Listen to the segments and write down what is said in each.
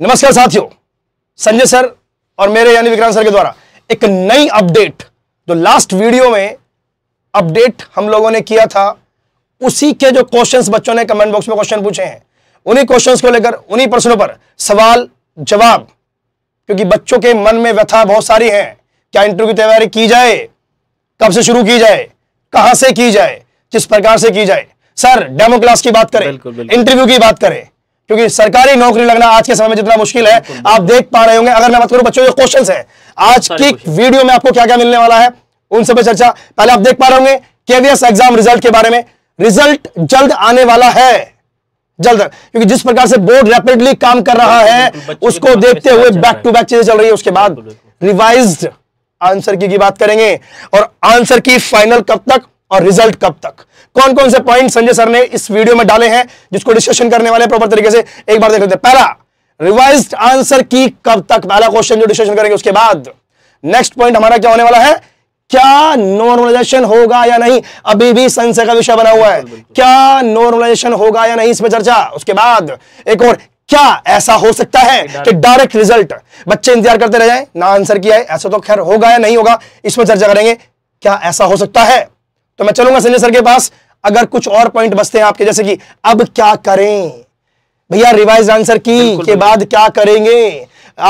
नमस्कार साथियों संजय सर और मेरे यानी विक्रांत सर के द्वारा एक नई अपडेट जो लास्ट वीडियो में अपडेट हम लोगों ने किया था उसी के जो क्वेश्चंस बच्चों ने कमेंट बॉक्स में क्वेश्चन पूछे हैं उन्हीं क्वेश्चंस को लेकर उन्हीं प्रश्नों पर सवाल जवाब क्योंकि बच्चों के मन में व्यथा बहुत सारी है क्या इंटरव्यू की तैयारी की जाए कब से शुरू की जाए कहां से की जाए किस प्रकार से की जाए सर डेमो क्लास की बात करें इंटरव्यू की बात करें क्योंकि सरकारी नौकरी लगना आज के समय में जितना मुश्किल है आप देख पा रहे होंगे अगर मैं बात करूं बच्चों के क्वेश्चन है आज की वीडियो में आपको क्या क्या मिलने वाला है उन सब पे चर्चा पहले आप देख पा रहे होंगे केवीएस एग्जाम रिजल्ट के बारे में रिजल्ट जल्द आने वाला है जल्द क्योंकि जिस प्रकार से बोर्ड रैपिडली काम कर रहा है उसको देखते हुए बैक टू बैक चीजें चल रही है उसके बाद रिवाइज्ड आंसर की, की बात करेंगे और आंसर की फाइनल कब तक और रिजल्ट कब तक कौन कौन से पॉइंट संजय सर ने इस वीडियो में डाले हैं जिसको डिस्कशन करने वाले प्रॉपर तरीके से एक बार देख लेते हैं पहला रिवाइज आंसर की कब तक पहला क्वेश्चन जो डिस्कशन करेंगे उसके बाद नेक्स्ट पॉइंट हमारा क्या होने वाला है क्या नॉर्मलाइजेशन होगा या नहीं अभी भी संशय का विषय बना हुआ है क्या नॉर्मलाइजेशन होगा या नहीं इसमें चर्चा उसके बाद एक और क्या ऐसा हो सकता है कि डायरेक्ट रिजल्ट बच्चे इंतजार करते रह जाए ना आंसर किया है ऐसा तो खैर होगा या नहीं होगा इसमें चर्चा करेंगे क्या ऐसा हो सकता है तो मैं चलूंगा संजय सर के पास अगर कुछ और पॉइंट बचते हैं आपके जैसे कि अब क्या करें भैया रिवाइज आंसर की के बाद क्या करेंगे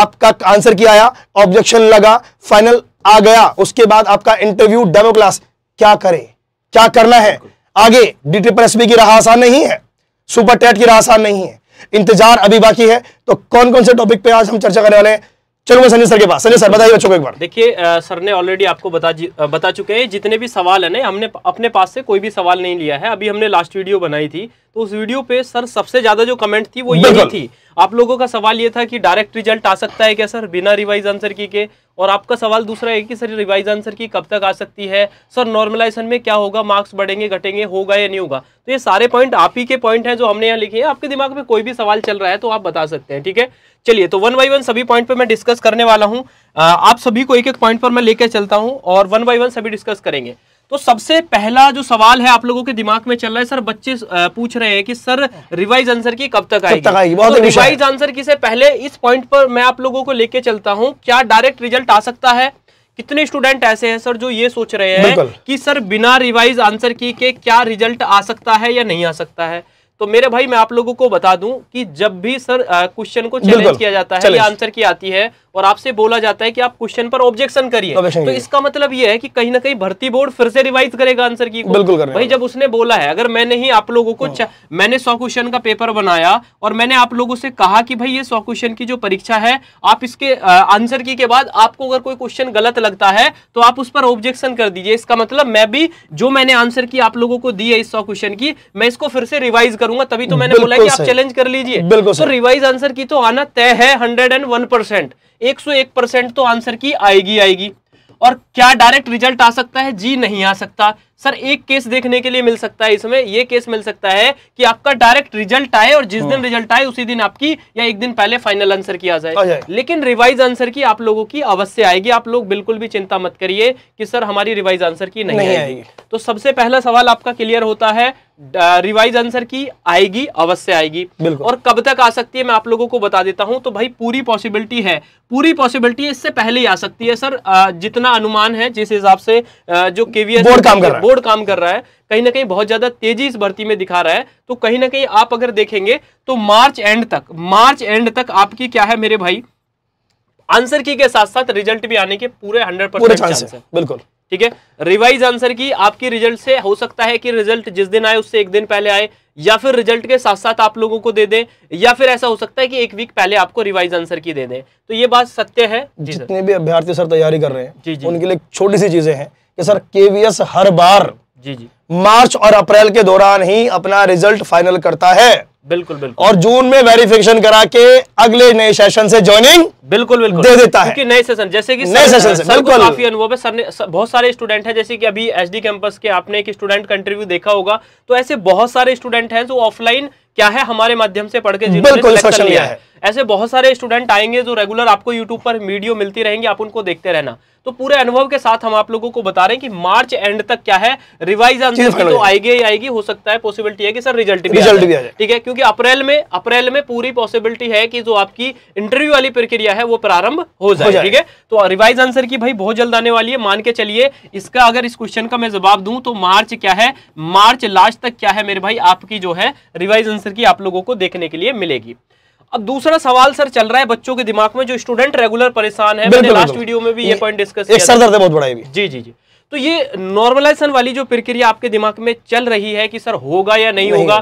आपका आंसर क्या आया ऑब्जेक्शन लगा फाइनल आ गया उसके बाद आपका इंटरव्यू डेमो क्लास क्या करें क्या करना है आगे डी ट्रिपल की राह आसान नहीं है सुपर टेट की राह आसान नहीं है इंतजार अभी बाकी है तो कौन कौन से टॉपिक पे आज हम चर्चा करने वाले हैं चलो मैं संजय सर के पास संजय सर बताइए बच्चों को एक बार देखिए सर ने ऑलरेडी आपको बता बता चुके हैं जितने भी सवाल है ना हमने अपने पास से कोई भी सवाल नहीं लिया है अभी हमने लास्ट वीडियो बनाई थी तो उस वीडियो पे सर सबसे ज्यादा जो कमेंट थी वो यही थी आप लोगों का सवाल ये था कि डायरेक्ट रिजल्ट आ सकता है क्या सर बिना रिवाइज आंसर की के और आपका सवाल दूसरा है कि सर रिवाइज आंसर की कब तक आ सकती है सर नॉर्मलाइजेशन में क्या होगा मार्क्स बढ़ेंगे घटेंगे होगा या नहीं होगा तो ये सारे पॉइंट आप ही के पॉइंट हैं जो हमने यहाँ लिखे हैं आपके दिमाग में कोई भी सवाल चल रहा है तो आप बता सकते हैं ठीक है चलिए तो वन बाई वन सभी पॉइंट पर मैं डिस्कस करने वाला हूँ आप सभी को एक एक पॉइंट पर मैं लेकर चलता हूँ और वन बाई वन सभी डिस्कस करेंगे तो सबसे पहला जो सवाल है आप लोगों के दिमाग में चल रहा है सर बच्चे पूछ रहे हैं कि सर रिवाइज आंसर की कब तक आएगी तक आएगी बहुत तो रिवाइज आंसर की से पहले इस पॉइंट पर मैं आप लोगों को लेके चलता हूं क्या डायरेक्ट रिजल्ट आ सकता है कितने स्टूडेंट ऐसे हैं सर जो ये सोच रहे हैं कि सर बिना रिवाइज आंसर की के क्या रिजल्ट आ सकता है या नहीं आ सकता है तो मेरे भाई मैं आप लोगों को बता दूं कि जब भी सर क्वेश्चन को चैलेंज किया जाता है या आंसर की आती है और आपसे बोला जाता है कि आप क्वेश्चन पर ऑब्जेक्शन करिए तो इसका मतलब यह है कि कहीं ना कहीं भर्ती बोर्ड फिर से रिवाइज करेगा आंसर की बिल्कुल भाई जब उसने बोला है अगर मैंने ही आप लोगों को हाँ। मैंने सौ क्वेश्चन का पेपर बनाया और मैंने आप लोगों से कहा कि भाई ये सौ क्वेश्चन की जो परीक्षा है आप इसके आंसर की के बाद आपको अगर कोई क्वेश्चन गलत लगता है तो आप उस पर ऑब्जेक्शन कर दीजिए इसका मतलब मैं भी जो मैंने आंसर की आप लोगों को दी है इस सौ क्वेश्चन की मैं इसको फिर से रिवाइज करूँ करूंगा तभी तो मैंने बोला कि आप चैलेंज कर लीजिए बिल्कुल तो रिवाइज आंसर की तो आना तय है हंड्रेड एंड वन परसेंट एक सौ एक परसेंट तो आंसर की आएगी आएगी और क्या डायरेक्ट रिजल्ट आ सकता है जी नहीं आ सकता सर एक केस देखने के लिए मिल सकता है इसमें यह केस मिल सकता है कि आपका डायरेक्ट रिजल्ट आए और जिस दिन रिजल्ट हाँ। आए उसी दिन आपकी या एक दिन पहले फाइनल आंसर की आ जाए लेकिन रिवाइज आंसर की आप लोगों की अवश्य आएगी आप लोग बिल्कुल भी चिंता मत करिए कि सर हमारी रिवाइज आंसर की नहीं, नहीं आएगी।, आएगी तो सबसे पहला सवाल आपका क्लियर होता है रिवाइज आंसर की आएगी अवश्य आएगी और कब तक आ सकती है मैं आप लोगों को बता देता हूं तो भाई पूरी पॉसिबिलिटी है पूरी पॉसिबिलिटी इससे पहले ही आ सकती है सर जितना अनुमान है जिस हिसाब से जो केवीएस बोर्ड काम कर रहा है बोर्ड काम कर रहा है कहीं ना कहीं बहुत ज्यादा तेजी इस भर्ती में दिखा रहा है तो कहीं ना कहीं आप अगर देखेंगे तो मार्च एंड तक मार्च एंड तक आपकी क्या है मेरे भाई आंसर की के साथ साथ रिजल्ट भी आने के पूरे हंड्रेड परसेंट चांस है बिल्कुल ठीक है रिवाइज आंसर की आपकी रिजल्ट से हो सकता है कि रिजल्ट जिस दिन आए उससे एक दिन पहले आए या फिर रिजल्ट के साथ साथ आप लोगों को दे दें या फिर ऐसा हो सकता है कि एक वीक पहले आपको रिवाइज आंसर की दे दें तो ये बात सत्य है जितने भी अभ्यर्थी सर तैयारी कर रहे हैं जी जी उनके लिए छोटी सी चीजें हैं कि सर केवीएस हर बार जी जी मार्च और अप्रैल के दौरान ही अपना रिजल्ट फाइनल करता है बिल्कुल बिल्कुल और जून में वेरिफिकेशन करा के अगले नए सेशन से ज्वाइनिंग बिल्कुल बिल्कुल दे देता है नए सेशन जैसे कि नए सेशन से बिल्कुल काफी अनुभव है सर ने बहुत सारे स्टूडेंट हैं जैसे कि अभी एसडी कैंपस के आपने एक स्टूडेंट का इंटरव्यू देखा होगा तो ऐसे बहुत सारे स्टूडेंट हैं जो ऑफलाइन क्या है हमारे माध्यम से पढ़ के बिल्कुल सोशल मीडिया है ऐसे बहुत सारे स्टूडेंट आएंगे जो रेगुलर आपको यूट्यूब पर वीडियो मिलती रहेंगी आप उनको देखते रहना तो पूरे अनुभव के साथ हम आप लोगों को बता रहे हैं कि मार्च एंड तक क्या है रिवाइज आंसर तो आएगी ही आएगी हो सकता है पॉसिबिलिटी है कि सर रिजल्ट भी रिजल्ट भी आ जाए ठीक है क्योंकि अप्रैल में अप्रैल में पूरी पॉसिबिलिटी है कि जो आपकी इंटरव्यू वाली प्रक्रिया है वो प्रारंभ हो जाए ठीक है तो रिवाइज आंसर की भाई बहुत जल्द आने वाली है मान के चलिए इसका अगर इस क्वेश्चन का मैं जवाब दूं तो मार्च क्या है मार्च लास्ट तक क्या है मेरे भाई आपकी जो है रिवाइज आंसर आंसर की आप लोगों को देखने के लिए मिलेगी अब दूसरा सवाल सर चल रहा है बच्चों के दिमाग में जो स्टूडेंट रेगुलर परेशान है मैंने लास्ट वीडियो में भी ये पॉइंट डिस्कस किया था। बहुत बड़ा है जी जी जी तो ये नॉर्मलाइजेशन वाली जो प्रक्रिया आपके दिमाग में चल रही है कि सर होगा या नहीं, नहीं होगा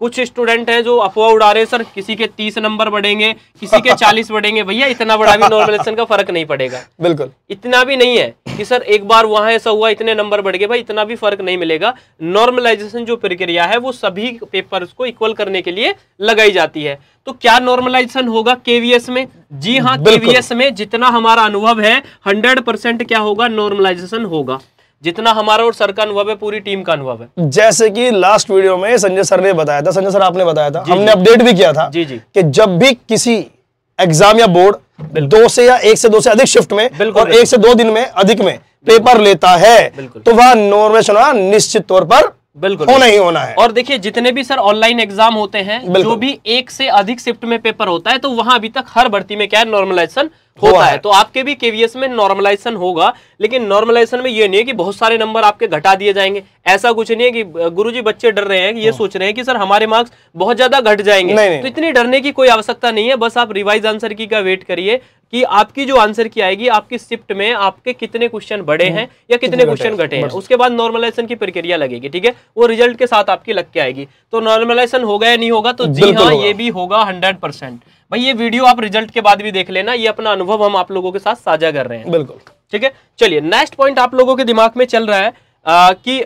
कुछ स्टूडेंट हैं जो अफवाह उड़ा रहे हैं सर किसी के तीस नंबर बढ़ेंगे किसी के चालीस बढ़ेंगे भैया इतना बड़ा भी नॉर्मलेशन का फर्क नहीं पड़ेगा बिल्कुल इतना भी नहीं है कि सर एक बार वहां ऐसा हुआ इतने नंबर बढ़ गए भाई इतना भी फर्क नहीं मिलेगा नॉर्मलाइजेशन जो प्रक्रिया है वो सभी पेपर को इक्वल करने के लिए लगाई जाती है तो क्या नॉर्मलाइजेशन होगा केवीएस में जी हाँ केवीएस में जितना हमारा अनुभव है हंड्रेड परसेंट क्या होगा नॉर्मलाइजेशन होगा जितना हमारा और सर का अनुभव है पूरी टीम का अनुभव है जैसे कि लास्ट वीडियो में संजय सर ने बताया था संजय सर आपने बताया था हमने अपडेट भी किया था जी जी कि जब भी किसी एग्जाम या बोर्ड दो से या एक से दो से अधिक शिफ्ट में और एक से दो दिन में अधिक में पेपर लेता है तो वह नॉर्मेशन निश्चित तौर पर बिल्कुल होना ही होना है और देखिए जितने भी सर ऑनलाइन एग्जाम होते हैं जो भी एक से अधिक शिफ्ट में पेपर होता है तो वहां अभी तक हर भर्ती में क्या है नॉर्मलाइजेशन होता है।, है तो आपके भी केवीएस में नॉर्मलाइजेशन होगा लेकिन नॉर्मलाइजेशन में ये नहीं है कि बहुत सारे नंबर आपके घटा दिए जाएंगे ऐसा कुछ नहीं है कि गुरुजी बच्चे डर रहे हैं कि ये हाँ। सोच रहे हैं कि सर हमारे मार्क्स बहुत ज्यादा घट जाएंगे नहीं, नहीं। तो इतनी डरने की कोई आवश्यकता नहीं है बस आप रिवाइज आंसर की का वेट करिए कि आपकी जो आंसर की आएगी आपकी शिफ्ट में आपके कितने क्वेश्चन बड़े हम्म। हैं या कितने क्वेश्चन घटे हैं उसके बाद नॉर्मलाइजेशन की प्रक्रिया लगेगी ठीक है वो रिजल्ट के साथ आपकी लग के आएगी तो नॉर्मलाइजेशन होगा या नहीं होगा तो जी हाँ ये भी होगा हंड्रेड परसेंट भाई ये वीडियो आप रिजल्ट के बाद भी देख लेना ये अपना अनुभव हम आप लोगों के साथ साझा कर रहे हैं बिल्कुल ठीक है चलिए नेक्स्ट पॉइंट आप लोगों के दिमाग में चल रहा है आ, कि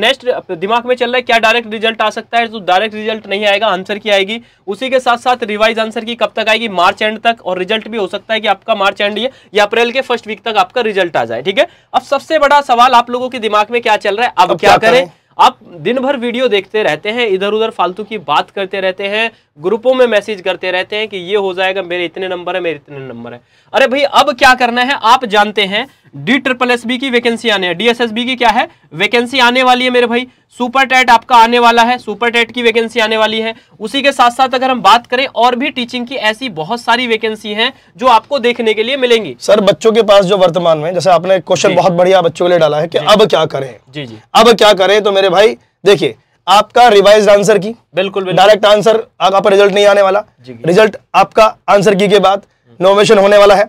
नेक्स्ट दिमाग में चल रहा है क्या डायरेक्ट रिजल्ट आ सकता है तो डायरेक्ट रिजल्ट नहीं आएगा आंसर की आएगी उसी के साथ साथ रिवाइज आंसर की कब तक आएगी मार्च एंड तक और रिजल्ट भी हो सकता है कि आपका मार्च एंड ये या अप्रैल के फर्स्ट वीक तक आपका रिजल्ट आ जाए ठीक है अब सबसे बड़ा सवाल आप लोगों के दिमाग में क्या चल रहा है अब, अब क्या, क्या करें आप दिन भर वीडियो देखते रहते हैं इधर उधर फालतू की बात करते रहते हैं ग्रुपों में मैसेज करते रहते हैं कि ये हो जाएगा मेरे इतने नंबर है मेरे इतने नंबर है अरे भाई अब क्या करना है आप जानते हैं डी ट्रिपल एस बी की वैकेंसी आने है डीएसएसबी की क्या है वैकेंसी आने वाली है मेरे भाई सुपर टेट आपका आने वाला है सुपर टेट की वैकेंसी आने वाली है उसी के साथ साथ अगर हम बात करें और भी टीचिंग की ऐसी बहुत सारी वैकेंसी हैं जो आपको देखने के लिए मिलेंगी सर बच्चों के पास जो वर्तमान में जैसे आपने क्वेश्चन बहुत बढ़िया बच्चों के लिए डाला है कि अब क्या करें जी जी अब क्या करें तो मेरे भाई देखिए आपका रिवाइज आंसर की बिल्कुल डायरेक्ट आंसर आपका रिजल्ट नहीं आने वाला रिजल्ट आपका आंसर की के बाद नोवेशन होने वाला है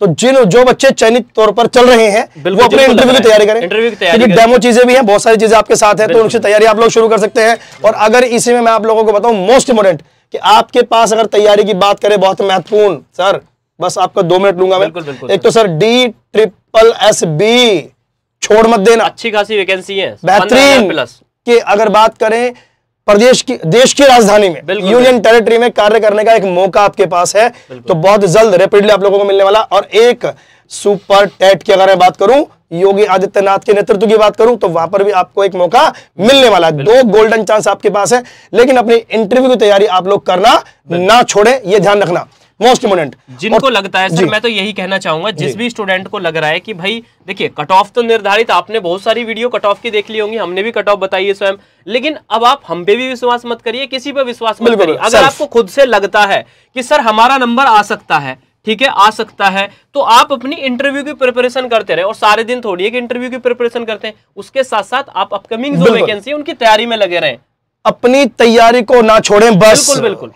तो जिन जो बच्चे चयनित तौर पर चल रहे हैं वो अपने इंटरव्यू की तैयारी करें इंटरव्यू डेमो चीजें भी हैं बहुत सारी चीजें आपके साथ है तो उनकी तैयारी आप लोग शुरू कर सकते हैं और अगर इसी में मैं आप लोगों को बताऊं मोस्ट इंपोर्टेंट कि आपके पास अगर तैयारी की बात करें बहुत महत्वपूर्ण सर बस आपको दो मिनट लूंगा एक तो sir D triple S B छोड़ मत देना अच्छी खासी वैकेंसी है बेहतरीन प्लस कि अगर बात करें प्रदेश की देश की राजधानी में यूनियन टेरिटरी में कार्य करने का एक मौका आपके पास है तो बहुत जल्द रेपिडली आप लोगों को मिलने वाला और एक सुपर टेट की अगर मैं बात करूं योगी आदित्यनाथ के नेतृत्व की बात करूं तो वहां पर भी आपको एक मौका मिलने वाला है दो गोल्डन चांस आपके पास है लेकिन अपनी इंटरव्यू की तैयारी आप लोग करना ना छोड़े ये ध्यान रखना मोस्ट इम्पोर्टेंट जिनको लगता है सर मैं तो यही कहना चाहूंगा जिस भी स्टूडेंट को लग रहा है कि भाई देखिए कट ऑफ तो निर्धारित आपने बहुत सारी वीडियो कट ऑफ की देख ली होंगी हमने भी कट ऑफ बताई है स्वयं लेकिन अब आप हम पे भी विश्वास मत करिए किसी पर विश्वास मत करिए अगर आपको खुद से लगता है कि सर हमारा नंबर आ सकता है ठीक है आ सकता है तो आप अपनी इंटरव्यू की प्रिपरेशन करते रहे और सारे दिन थोड़ी है कि इंटरव्यू की प्रिपरेशन करते हैं उसके साथ साथ आप अपकमिंग जो वैकेंसी उनकी तैयारी में लगे रहें अपनी तैयारी को ना छोड़ें बस बिल्कुल बिल्कुल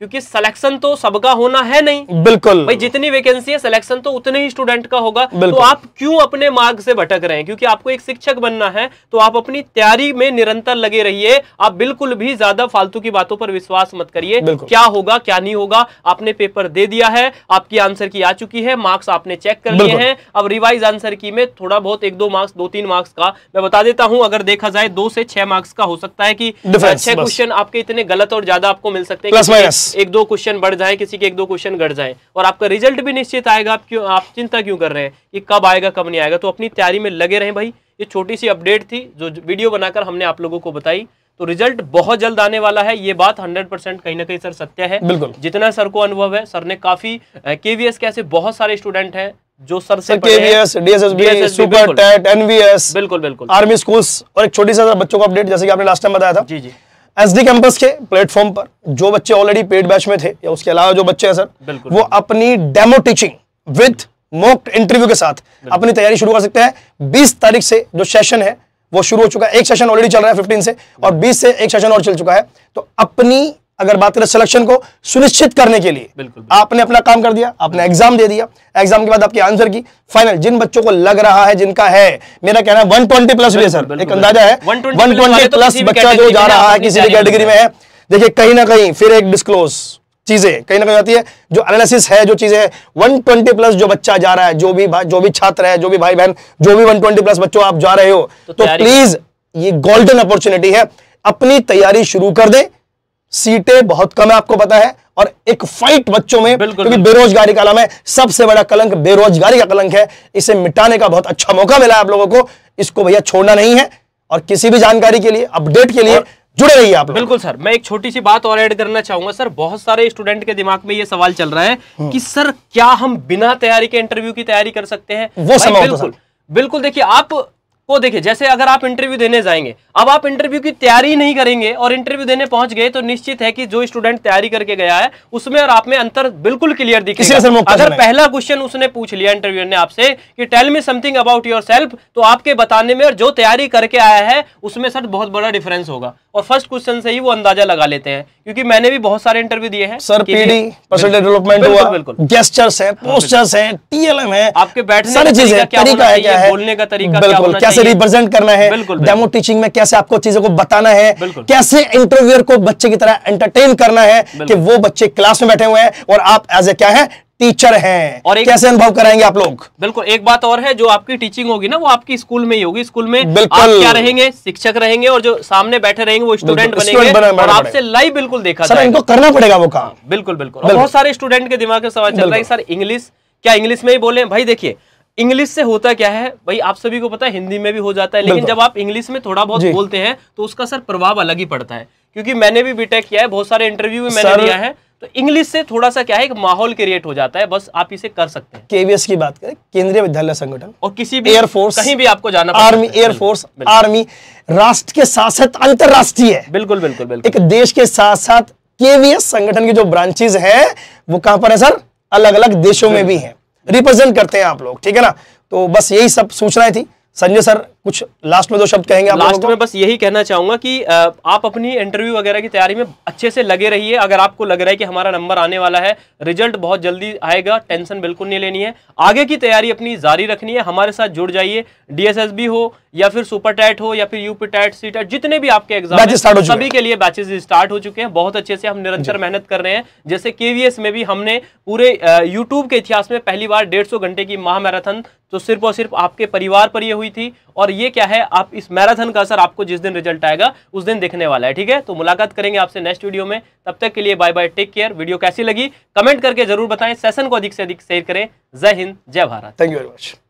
क्योंकि सिलेक्शन तो सबका होना है नहीं बिल्कुल भाई जितनी वैकेंसी है सिलेक्शन तो उतने ही स्टूडेंट का होगा तो आप क्यों अपने मार्ग से भटक रहे हैं क्योंकि आपको एक शिक्षक बनना है तो आप अपनी तैयारी में निरंतर लगे रहिए आप बिल्कुल भी ज्यादा फालतू की बातों पर विश्वास मत करिए क्या होगा क्या नहीं होगा आपने पेपर दे दिया है आपकी आंसर की आ चुकी है मार्क्स आपने चेक कर लिए हैं अब रिवाइज आंसर की में थोड़ा बहुत एक दो मार्क्स दो तीन मार्क्स का मैं बता देता हूं अगर देखा जाए दो से छह मार्क्स का हो सकता है कि छह क्वेश्चन आपके इतने गलत और ज्यादा आपको मिल सकते हैं एक दो क्वेश्चन बढ़ जाए किसी के एक दो क्वेश्चन घट जाए और आपका रिजल्ट भी निश्चित आएगा आप क्यों आप चिंता क्यों कर रहे हैं कि कब आएगा कब नहीं आएगा तो अपनी तैयारी में लगे रहें भाई ये छोटी सी अपडेट थी जो वीडियो बनाकर हमने आप लोगों को बताई तो रिजल्ट बहुत जल्द आने वाला है ये बात 100 परसेंट कहीं ना कहीं सर सत्य है बिल्कुल जितना सर को अनुभव है सर ने काफी केवीएस के ऐसे बहुत सारे स्टूडेंट हैं जो सर से KVS DSSB super TET NVS बिल्कुल बिल्कुल आर्मी स्कूल्स और एक छोटी सा बच्चों का अपडेट जैसे कि आपने लास्ट टाइम बताया था जी जी एसडी कैंपस के प्लेटफॉर्म पर जो बच्चे ऑलरेडी पेड बैच में थे या उसके अलावा जो बच्चे हैं सर वो अपनी demo teaching with mock interview के साथ अपनी तैयारी शुरू कर सकते हैं 20 तारीख से जो सेशन है वो शुरू हो चुका है एक सेशन ऑलरेडी चल रहा है 15 से और 20 से एक सेशन और चल चुका है तो अपनी अगर बात करें सिलेक्शन को सुनिश्चित करने के लिए बिल्कुल, बिल्कुल आपने अपना काम कर दिया आपने एग्जाम दे दिया एग्जाम के बाद आपकी आंसर की फाइनल जिन बच्चों को लग रहा है जिनका है मेरा कहना है वन ट्वेंटी प्लस भी सर एक अंदाजा है वन ट्वेंटी प्लस बच्चा जो जा रहा है किसी भी कैटेगरी में है देखिए कहीं ना कहीं फिर एक डिस्क्लोज चीजें कहीं ना कहीं आती है जो एनालिसिस है जो चीजें वन ट्वेंटी प्लस जो बच्चा जा रहा है जो भी जो भी छात्र है जो भी भाई बहन जो भी वन ट्वेंटी प्लस बच्चों आप जा रहे हो तो प्लीज तो ये गोल्डन अपॉर्चुनिटी है अपनी तैयारी शुरू कर दें सीटें बहुत कम है आपको पता है और एक फाइट बच्चों में क्योंकि बेरोजगारी का है सबसे बड़ा कलंक बेरोजगारी का कलंक है इसे मिटाने का बहुत अच्छा मौका मिला है आप लोगों को इसको भैया छोड़ना नहीं है और किसी भी जानकारी के लिए अपडेट के लिए जुड़े रहिए आप बिल्कुल सर मैं एक छोटी सी बात और ऐड करना चाहूंगा सर बहुत सारे स्टूडेंट के दिमाग में ये सवाल चल रहा है हम्म। कि सर क्या हम बिना तैयारी के इंटरव्यू की तैयारी कर सकते हैं वो बिल्कुल बिल्कुल देखिए आप को देखिए जैसे अगर आप इंटरव्यू देने जाएंगे अब आप इंटरव्यू की तैयारी नहीं करेंगे और इंटरव्यू देने पहुंच गए तो निश्चित है कि जो स्टूडेंट तैयारी करके गया है उसमें और आप में अंतर बिल्कुल क्लियर दिखेगा अगर पहला क्वेश्चन उसने पूछ लिया इंटरव्यू ने आपसे कि tell me something about yourself तो आपके बताने में और जो तैयारी करके आया है उसमें सर बहुत बड़ा डिफरेंस होगा और फर्स्ट क्वेश्चन से ही वो अंदाजा लगा लेते हैं क्योंकि मैंने भी बहुत सारे इंटरव्यू दिए हैं सर पीडी पर्सनल डेवलपमेंट हुआ बिल्कुल गेस्टर्स पोस्टर्स टीएलएम है आपके बैठने का तरीका क्या है बोलने का तरीका क्या कैसे रिप्रेजेंट करना है डेमो टीचिंग में कैसे आपको चीजों को बताना है कैसे इंटरव्यूअर को बच्चे की तरह एंटरटेन करना है कि वो बच्चे क्लास में बैठे हुए हैं और आप एज ए क्या है टीचर हैं और एक, कैसे अनुभव कराएंगे आप लोग बिल्कुल एक बात और है जो आपकी टीचिंग होगी ना वो आपकी स्कूल में ही होगी स्कूल में आप क्या रहेंगे शिक्षक रहेंगे और जो सामने बैठे रहेंगे वो स्टूडेंट बनेंगे बने, और आपसे लाइव बिल्कुल देखा सर इनको करना पड़ेगा वो काम बिल्कुल बिल्कुल बहुत सारे स्टूडेंट के दिमाग में सवाल चल रहा है सर इंग्लिश क्या इंग्लिश में ही बोले भाई देखिए इंग्लिश से होता क्या है भाई आप सभी को पता है हिंदी में भी हो जाता है लेकिन जब आप इंग्लिश में थोड़ा बहुत बोलते हैं तो उसका सर प्रभाव अलग ही पड़ता है क्योंकि मैंने भी बीटेक किया है बहुत सारे इंटरव्यू में मैंने दिया है तो इंग्लिश से थोड़ा सा क्या है एक माहौल क्रिएट हो जाता है बस आप इसे कर सकते हैं केवीएस की बात करें केंद्रीय विद्यालय संगठन और किसी भी एयरफोर्स कहीं भी आपको जाना आर्मी एयरफोर्स आर्मी राष्ट्र के साथ साथ अंतरराष्ट्रीय बिल्कुल बिल्कुल बिल्कुल एक देश के साथ साथ केवीएस संगठन की जो ब्रांचेज है वो कहां पर है सर अलग अलग देशों में भी है रिप्रेजेंट करते हैं आप लोग ठीक है ना तो बस यही सब सूचनाएं थी संजय सर कुछ लास्ट में दो शब्द कहेंगे आप लास्ट में बस यही कहना चाहूंगा कि आप अपनी इंटरव्यू वगैरह की तैयारी में अच्छे से लगे रहिए अगर आपको लग रहा है कि हमारा नंबर आने वाला है रिजल्ट बहुत जल्दी आएगा टेंशन बिल्कुल नहीं लेनी है आगे की तैयारी अपनी जारी रखनी है हमारे साथ जुड़ जाइए डीएसएस हो या फिर सुपर टैट हो या फिर यूपी टैट सी टैट जितने भी आपके एग्जाम सभी के लिए बैचेज स्टार्ट हो चुके हैं बहुत अच्छे से हम निरंतर मेहनत कर रहे हैं जैसे केवीएस में भी हमने पूरे यूट्यूब के इतिहास में पहली बार डेढ़ घंटे की महामैराथन तो सिर्फ और सिर्फ आपके परिवार पर ये हुई थी और और ये क्या है आप इस मैराथन का असर आपको जिस दिन रिजल्ट आएगा उस दिन देखने वाला है ठीक है तो मुलाकात करेंगे आपसे नेक्स्ट वीडियो में तब तक के लिए bye bye take care video कैसी लगी कमेंट करके जरूर बताएं सेशन को अधिक से अधिक शेयर करें जय हिंद जय Bharat thank you very much